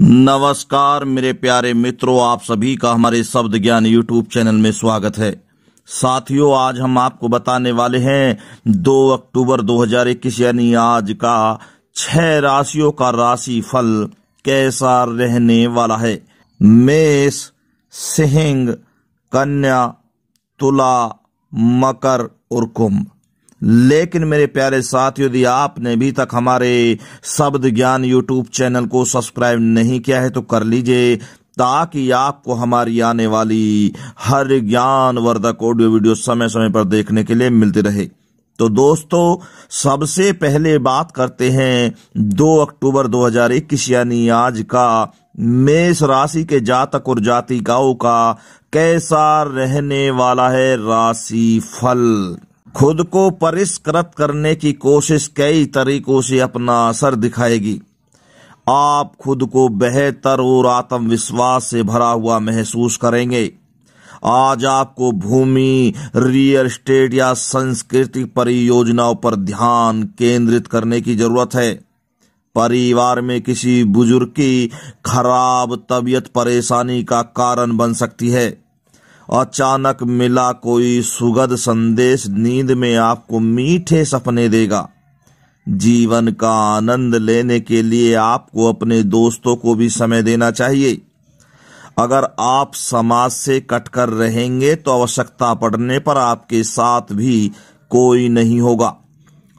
नमस्कार मेरे प्यारे मित्रों आप सभी का हमारे शब्द ज्ञान यूट्यूब चैनल में स्वागत है साथियों आज हम आपको बताने वाले हैं 2 अक्टूबर 2021 यानी आज का छह राशियों का राशि फल कैसा रहने वाला है मेष सिंह कन्या तुला मकर और कुंभ लेकिन मेरे प्यारे साथ यदि आपने अभी तक हमारे शब्द ज्ञान यूट्यूब चैनल को सब्सक्राइब नहीं किया है तो कर लीजिए ताकि आपको हमारी आने वाली हर ज्ञान वर्धक ऑडियो वीडियो समय समय पर देखने के लिए मिलती रहे तो दोस्तों सबसे पहले बात करते हैं 2 अक्टूबर 2021 यानी आज का मेष राशि के जातक और जातिकाओं का कैसा रहने वाला है राशि फल खुद को परिष्कृत करने की कोशिश कई तरीकों से अपना असर दिखाएगी आप खुद को बेहतर और आत्मविश्वास से भरा हुआ महसूस करेंगे आज आपको भूमि रियल स्टेट या सांस्कृतिक परियोजनाओं पर ध्यान केंद्रित करने की जरूरत है परिवार में किसी बुजुर्ग की खराब तबीयत परेशानी का कारण बन सकती है अचानक मिला कोई सुगद संदेश नींद में आपको मीठे सपने देगा जीवन का आनंद लेने के लिए आपको अपने दोस्तों को भी समय देना चाहिए अगर आप समाज से कटकर रहेंगे तो आवश्यकता पड़ने पर आपके साथ भी कोई नहीं होगा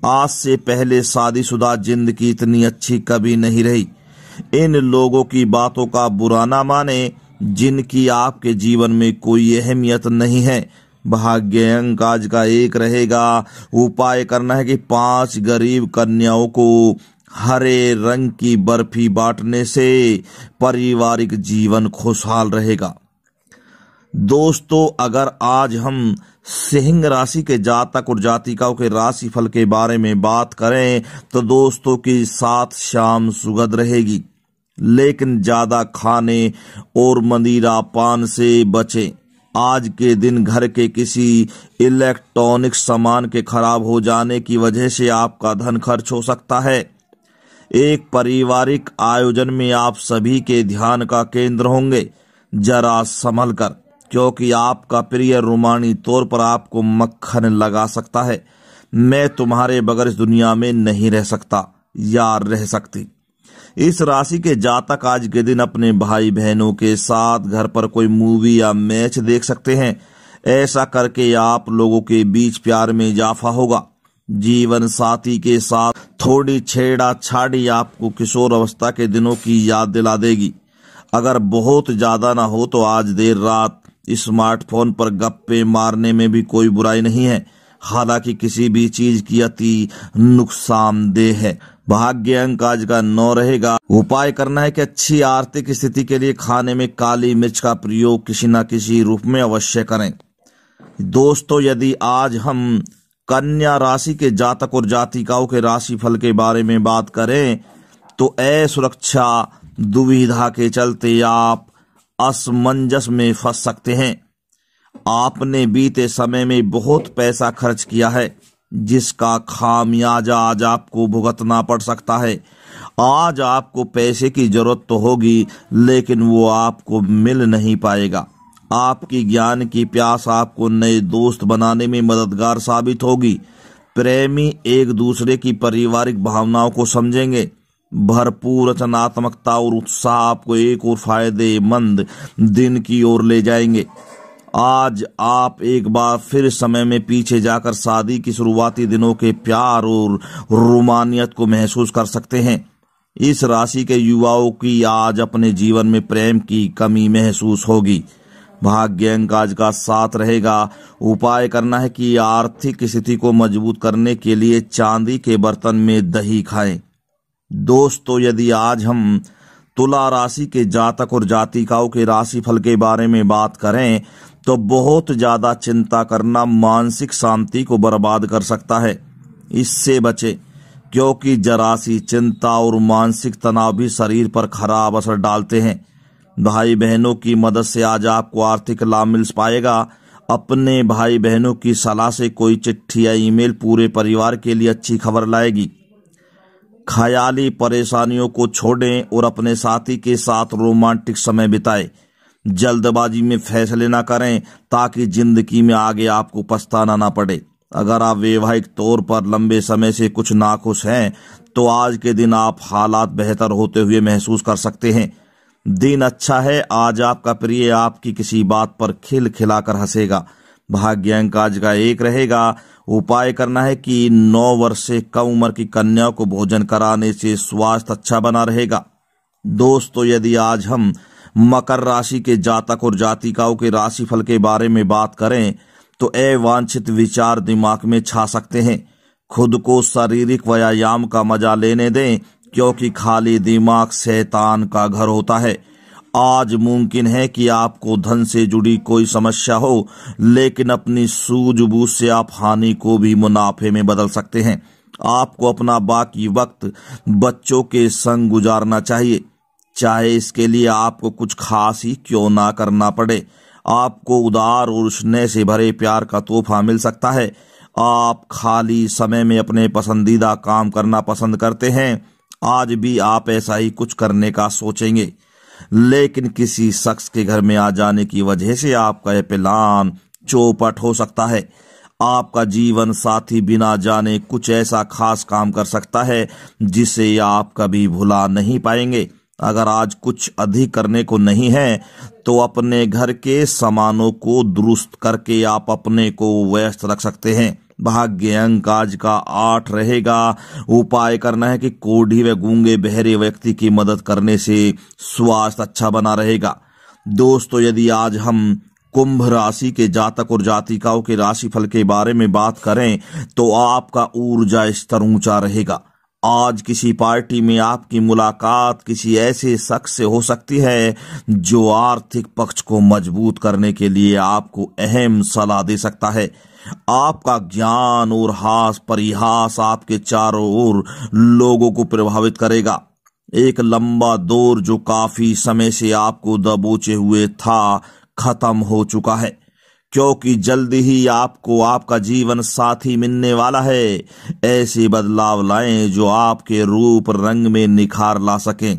आज से पहले शादीशुदा जिंदगी इतनी अच्छी कभी नहीं रही इन लोगों की बातों का बुरा ना माने जिनकी आपके जीवन में कोई अहमियत नहीं है भाग्य अंक आज का एक रहेगा उपाय करना है कि पांच गरीब कन्याओं को हरे रंग की बर्फी बांटने से पारिवारिक जीवन खुशहाल रहेगा दोस्तों अगर आज हम सिंह राशि के जातक और जातिकाओं के राशि फल के बारे में बात करें तो दोस्तों की साथ शाम सुगध रहेगी लेकिन ज्यादा खाने और मदिरा पान से बचे आज के दिन घर के किसी इलेक्ट्रॉनिक सामान के खराब हो जाने की वजह से आपका धन खर्च हो सकता है एक पारिवारिक आयोजन में आप सभी के ध्यान का केंद्र होंगे जरा संभल कर क्योंकि आपका प्रिय रूमानी तौर पर आपको मक्खन लगा सकता है मैं तुम्हारे बगैर इस दुनिया में नहीं रह सकता या रह सकती इस राशि के जातक आज के दिन अपने भाई बहनों के साथ घर पर कोई मूवी या मैच देख सकते हैं ऐसा करके आप लोगों के बीच प्यार में इजाफा होगा जीवन साथी के साथ थोड़ी छेड़ा छाड़ी आपको किशोर अवस्था के दिनों की याद दिला देगी अगर बहुत ज्यादा ना हो तो आज देर रात स्मार्टफोन पर गप्पे मारने में भी कोई बुराई नहीं है हालांकि किसी भी चीज की अति नुकसानदेह है भाग्य अंक आज का नौ रहेगा उपाय करना है कि अच्छी आर्थिक स्थिति के लिए खाने में काली मिर्च का प्रयोग किसी न किसी रूप में अवश्य करें दोस्तों यदि आज हम कन्या राशि के जातक और जातिकाओं के राशि फल के बारे में बात करें तो असुरक्षा दुविधा के चलते आप असमंजस में फंस सकते हैं आपने बीते समय में बहुत पैसा खर्च किया है जिसका खामियाजा आज आपको भुगतना पड़ सकता है आज आपको पैसे की जरूरत तो होगी लेकिन वो आपको मिल नहीं पाएगा आपकी ज्ञान की प्यास आपको नए दोस्त बनाने में मददगार साबित होगी प्रेमी एक दूसरे की पारिवारिक भावनाओं को समझेंगे भरपूर रचनात्मकता और उत्साह आपको एक और फायदेमंद दिन की ओर ले जाएंगे आज आप एक बार फिर समय में पीछे जाकर शादी की शुरुआती दिनों के प्यार और रोमानियत को महसूस कर सकते हैं इस राशि के युवाओं की आज अपने जीवन में प्रेम की कमी महसूस होगी भाग्य अंक आज का साथ रहेगा उपाय करना है कि आर्थिक स्थिति को मजबूत करने के लिए चांदी के बर्तन में दही खाएं दोस्तों यदि आज हम तुला राशि के जातक और जातिकाओं के राशिफल के बारे में बात करें तो बहुत ज्यादा चिंता करना मानसिक शांति को बर्बाद कर सकता है इससे बचे क्योंकि जरासी चिंता और मानसिक तनाव भी शरीर पर खराब असर डालते हैं भाई बहनों की मदद से आज आपको आर्थिक लाभ मिल पाएगा अपने भाई बहनों की सलाह से कोई चिट्ठी या ईमेल पूरे परिवार के लिए अच्छी खबर लाएगी ख्याली परेशानियों को छोड़ें और अपने साथी के साथ रोमांटिक समय बिताएं जल्दबाजी में फैसले ना करें ताकि जिंदगी में आगे आपको पछताना ना पड़े अगर आप वैवाहिक तौर पर लंबे समय से कुछ नाखुश हैं तो आज के दिन आप हालात बेहतर होते हुए महसूस कर सकते हैं दिन अच्छा है आज आपका प्रिय आपकी किसी बात पर खिल खिलाकर हंसेगा भाग्य अंक आज का एक रहेगा उपाय करना है कि नौ वर्ष से कम उम्र की कन्याओं को भोजन कराने से स्वास्थ्य अच्छा बना रहेगा दोस्तों यदि आज हम मकर राशि के जातक और जातिकाओं के राशिफल के बारे में बात करें तो अवांछित विचार दिमाग में छा सकते हैं खुद को शारीरिक व्यायाम का मजा लेने दें क्योंकि खाली दिमाग शैतान का घर होता है आज मुमकिन है कि आपको धन से जुड़ी कोई समस्या हो लेकिन अपनी सूझबूझ से आप हानि को भी मुनाफे में बदल सकते हैं आपको अपना बाकी वक्त बच्चों के संग गुजारना चाहिए चाहे इसके लिए आपको कुछ खास ही क्यों ना करना पड़े आपको उदार और स्नेह से भरे प्यार का तोहफा मिल सकता है आप खाली समय में अपने पसंदीदा काम करना पसंद करते हैं आज भी आप ऐसा ही कुछ करने का सोचेंगे लेकिन किसी शख्स के घर में आ जाने की वजह से आपका यह प्लान चौपट हो सकता है आपका जीवन साथी बिना जाने कुछ ऐसा खास काम कर सकता है जिसे आप कभी भुला नहीं पाएंगे अगर आज कुछ अधिक करने को नहीं है तो अपने घर के सामानों को दुरुस्त करके आप अपने को व्यस्त रख सकते हैं भाग्य अंक आज का आठ रहेगा उपाय करना है कि कोढ़ी व गूंगे बहरे व्यक्ति की मदद करने से स्वास्थ्य अच्छा बना रहेगा दोस्तों यदि आज हम कुंभ राशि के जातक और जातिकाओं के राशिफल के बारे में बात करें तो आपका ऊर्जा स्तर ऊंचा रहेगा आज किसी पार्टी में आपकी मुलाकात किसी ऐसे शख्स से हो सकती है जो आर्थिक पक्ष को मजबूत करने के लिए आपको अहम सलाह दे सकता है आपका ज्ञान और हास परिहास आपके चारों ओर लोगों को प्रभावित करेगा एक लंबा दौर जो काफी समय से आपको दबोचे हुए था खत्म हो चुका है क्योंकि जल्दी ही आपको आपका जीवन साथी मिलने वाला है ऐसे बदलाव लाएं जो आपके रूप रंग में निखार ला सकें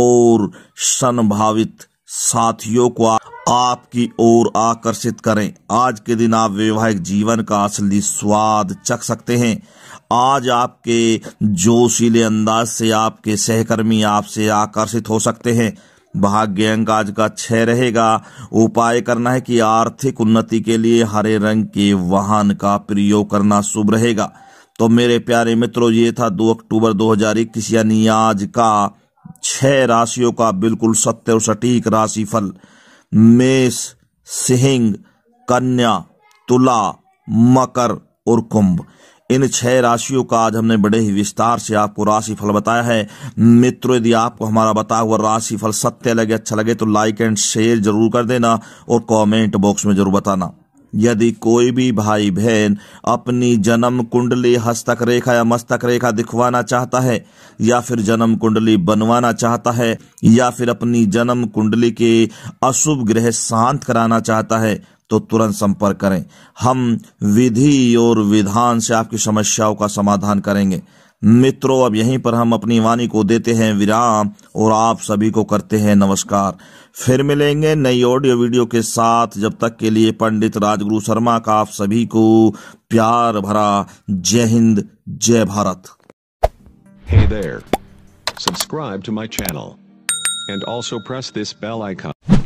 और संभावित साथियों को आपकी ओर आकर्षित करें आज के दिन आप वैवाहिक जीवन का असली स्वाद चख सकते हैं आज आपके जोशीले अंदाज से आपके सहकर्मी आपसे आकर्षित हो सकते हैं भाग्य अंक आज का छह रहेगा उपाय करना है कि आर्थिक उन्नति के लिए हरे रंग के वाहन का प्रयोग करना शुभ रहेगा तो मेरे प्यारे मित्रों ये था 2 अक्टूबर 2021 यानी आज का छह राशियों का बिल्कुल सत्य और सटीक राशिफल मेष सिंह कन्या तुला मकर और कुंभ इन छह राशियों का आज हमने बड़े ही विस्तार से आपको राशि फल बताया है मित्रों यदि आपको हमारा बताया हुआ राशि फल सत्य लगे अच्छा लगे तो लाइक एंड शेयर जरूर कर देना और कमेंट बॉक्स में जरूर बताना यदि कोई भी भाई बहन अपनी जन्म कुंडली हस्तक रेखा या मस्तक रेखा दिखवाना चाहता है या फिर जन्म कुंडली बनवाना चाहता है या फिर अपनी जन्म कुंडली के अशुभ ग्रह शांत कराना चाहता है तो तुरंत संपर्क करें हम विधि और विधान से आपकी समस्याओं का समाधान करेंगे मित्रों अब यहीं पर हम अपनी वाणी को देते हैं विराम और आप सभी को करते हैं नमस्कार फिर मिलेंगे नई ऑडियो वीडियो के साथ जब तक के लिए पंडित राजगुरु शर्मा का आप सभी को प्यार भरा जय हिंद जय Bharat hey there. Subscribe to my channel. And also press this bell icon.